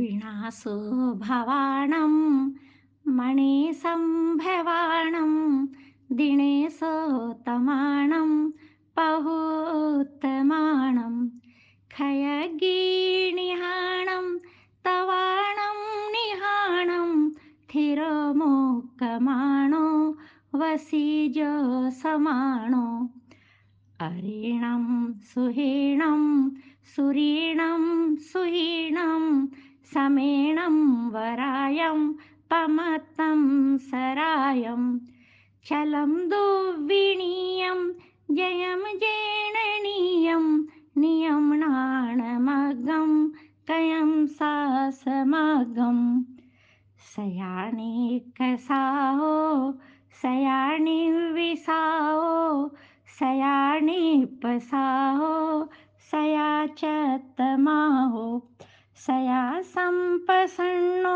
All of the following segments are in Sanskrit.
ीणाशो भवाणं मणिसम्भवाणं दिने सोतमाणं पहोत्तमाणं खयगीणिहाणं तवाणं निहाणं वसीजो वसिजसमाणो अरिणं सुहीणं सुरीणं सुहीणं समेणं वरायं पमतं सरायं छलं दुर्विणीयं जयं जेणनीयं नियम्नाणमगं कयं सासमगं सयाणे कसाहो सयाणि विसाहो सयाणि सया च तमाहो सया सम्पसण्णो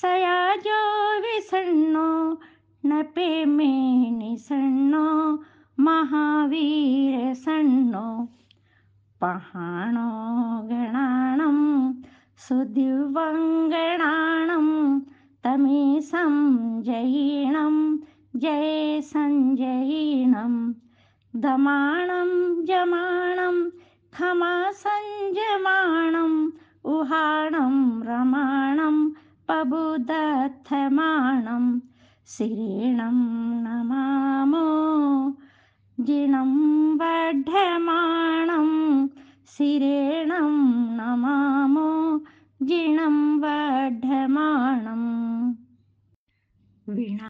सया जो विसन्नो न मे निसन्नो महावीरसन्नो पहाणो सुदिवङ्गणानं तमे तमिसञ्जयीणं जय सञ्जयीणं दमाणं जमाणं खमा सञ्जमाणम् ഉഹാണം രമാണം പബുദത്തമാണം ശിരീണം നമാമോ ജിണം വഢമാണം ശിരേണം നമാമോ ജിണം വഢമാണം വീണ